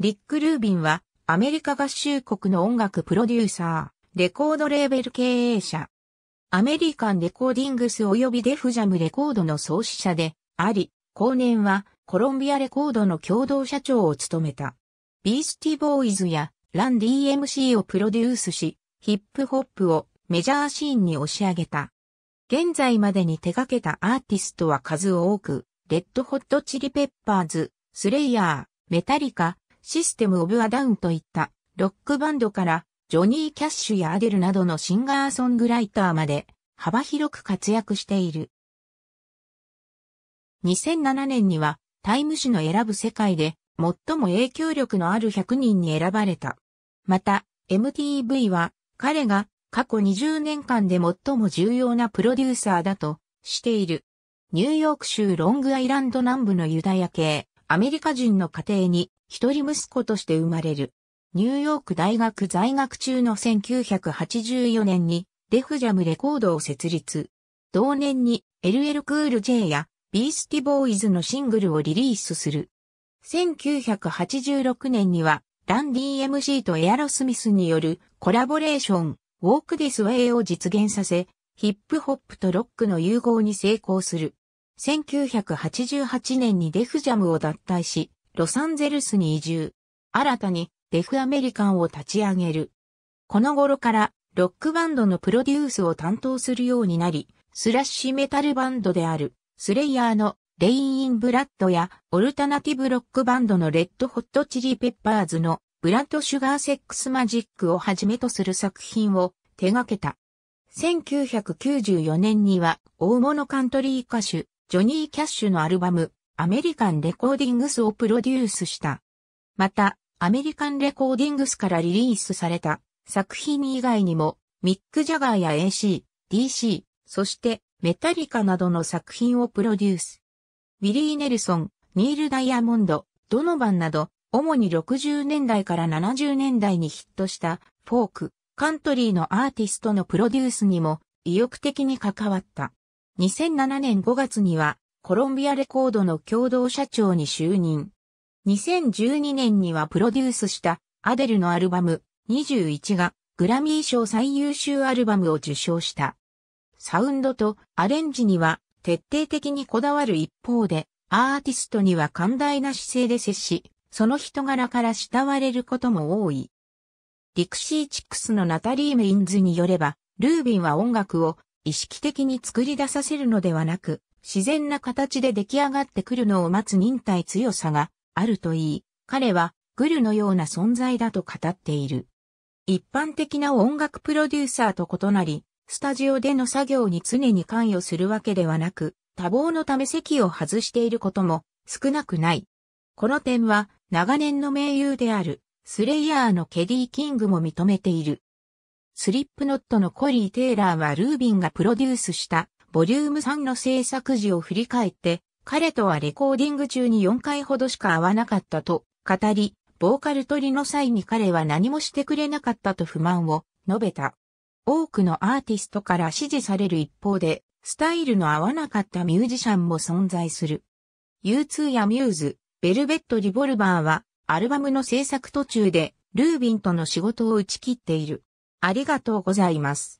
リック・ルービンは、アメリカ合衆国の音楽プロデューサー、レコードレーベル経営者。アメリカン・レコーディングス及びデフジャムレコードの創始者で、あり、後年はコロンビアレコードの共同社長を務めた。ビースティ・ボーイズやラン DMC をプロデュースし、ヒップホップをメジャーシーンに押し上げた。現在までに手掛けたアーティストは数多く、レッドホットチリペッパーズ、スレイヤー、メタリカ、システム・オブ・ア・ダウンといったロックバンドからジョニー・キャッシュやアデルなどのシンガーソングライターまで幅広く活躍している。2007年にはタイム誌の選ぶ世界で最も影響力のある100人に選ばれた。また MTV は彼が過去20年間で最も重要なプロデューサーだとしている。ニューヨーク州ロングアイランド南部のユダヤ系アメリカ人の家庭に一人息子として生まれる。ニューヨーク大学在学中の1984年にデフジャムレコードを設立。同年に LL クール J やビースティボーイズのシングルをリリースする。1986年にはランディ MC とエアロスミスによるコラボレーション、ウォークディスウェイを実現させ、ヒップホップとロックの融合に成功する。1988年にデフジャムを脱退し、ロサンゼルスに移住。新たにデフアメリカンを立ち上げる。この頃からロックバンドのプロデュースを担当するようになり、スラッシュメタルバンドであるスレイヤーのレイン・イン・ブラッドやオルタナティブロックバンドのレッド・ホット・チリ・ペッパーズのブラッド・シュガー・セックス・マジックをはじめとする作品を手掛けた。1994年には大物カントリー歌手ジョニー・キャッシュのアルバムアメリカンレコーディングスをプロデュースした。また、アメリカンレコーディングスからリリースされた作品以外にも、ミック・ジャガーや AC、DC、そしてメタリカなどの作品をプロデュース。ウィリー・ネルソン、ニール・ダイヤモンド、ドノバンなど、主に60年代から70年代にヒットしたフォーク、カントリーのアーティストのプロデュースにも意欲的に関わった。2007年5月にはコロンビアレコードの共同社長に就任。2012年にはプロデュースしたアデルのアルバム21がグラミー賞最優秀アルバムを受賞した。サウンドとアレンジには徹底的にこだわる一方で、アーティストには寛大な姿勢で接し、その人柄から慕われることも多い。ディクシーチックスのナタリー・メインズによれば、ルービンは音楽を意識的に作り出させるのではなく、自然な形で出来上がってくるのを待つ忍耐強さがあるといい、彼はグルのような存在だと語っている。一般的な音楽プロデューサーと異なり、スタジオでの作業に常に関与するわけではなく、多忙のため席を外していることも少なくない。この点は長年の盟友であるスレイヤーのケディ・キングも認めている。スリップノットのコリー・テイラーはルービンがプロデュースしたボリューム3の制作時を振り返って、彼とはレコーディング中に4回ほどしか会わなかったと語り、ボーカル取りの際に彼は何もしてくれなかったと不満を述べた。多くのアーティストから支持される一方で、スタイルの合わなかったミュージシャンも存在する。U2 やミューズ、ベルベット・リボルバーは、アルバムの制作途中で、ルービンとの仕事を打ち切っている。ありがとうございます。